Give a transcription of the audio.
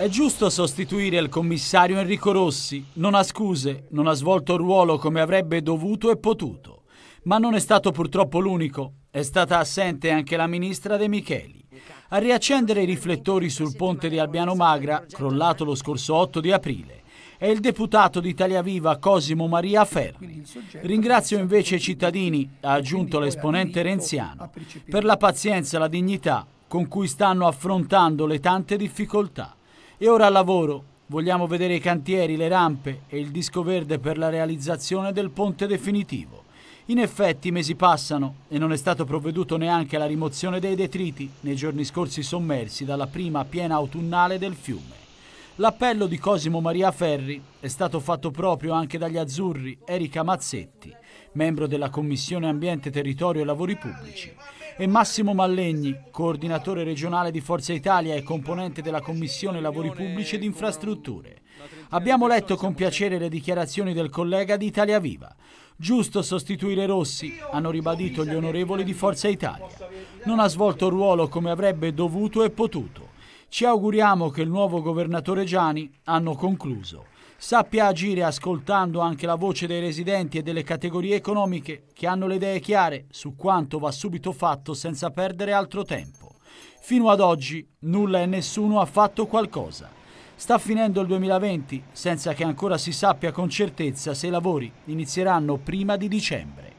È giusto sostituire il commissario Enrico Rossi. Non ha scuse, non ha svolto il ruolo come avrebbe dovuto e potuto. Ma non è stato purtroppo l'unico. È stata assente anche la ministra De Micheli. A riaccendere i riflettori sul ponte di Albiano Magra, crollato lo scorso 8 di aprile, è il deputato di Italia Viva Cosimo Maria Ferri. Ringrazio invece i cittadini, ha aggiunto l'esponente renziano, per la pazienza e la dignità con cui stanno affrontando le tante difficoltà. E ora al lavoro. Vogliamo vedere i cantieri, le rampe e il disco verde per la realizzazione del ponte definitivo. In effetti i mesi passano e non è stato provveduto neanche alla rimozione dei detriti nei giorni scorsi sommersi dalla prima piena autunnale del fiume. L'appello di Cosimo Maria Ferri è stato fatto proprio anche dagli azzurri Erika Mazzetti, membro della Commissione Ambiente, Territorio e Lavori Pubblici, e Massimo Mallegni, coordinatore regionale di Forza Italia e componente della Commissione Lavori Pubblici ed Infrastrutture. Abbiamo letto con piacere le dichiarazioni del collega di Italia Viva. Giusto sostituire Rossi, hanno ribadito gli onorevoli di Forza Italia. Non ha svolto il ruolo come avrebbe dovuto e potuto. Ci auguriamo che il nuovo governatore Gianni, hanno concluso, Sappia agire ascoltando anche la voce dei residenti e delle categorie economiche che hanno le idee chiare su quanto va subito fatto senza perdere altro tempo. Fino ad oggi nulla e nessuno ha fatto qualcosa. Sta finendo il 2020 senza che ancora si sappia con certezza se i lavori inizieranno prima di dicembre.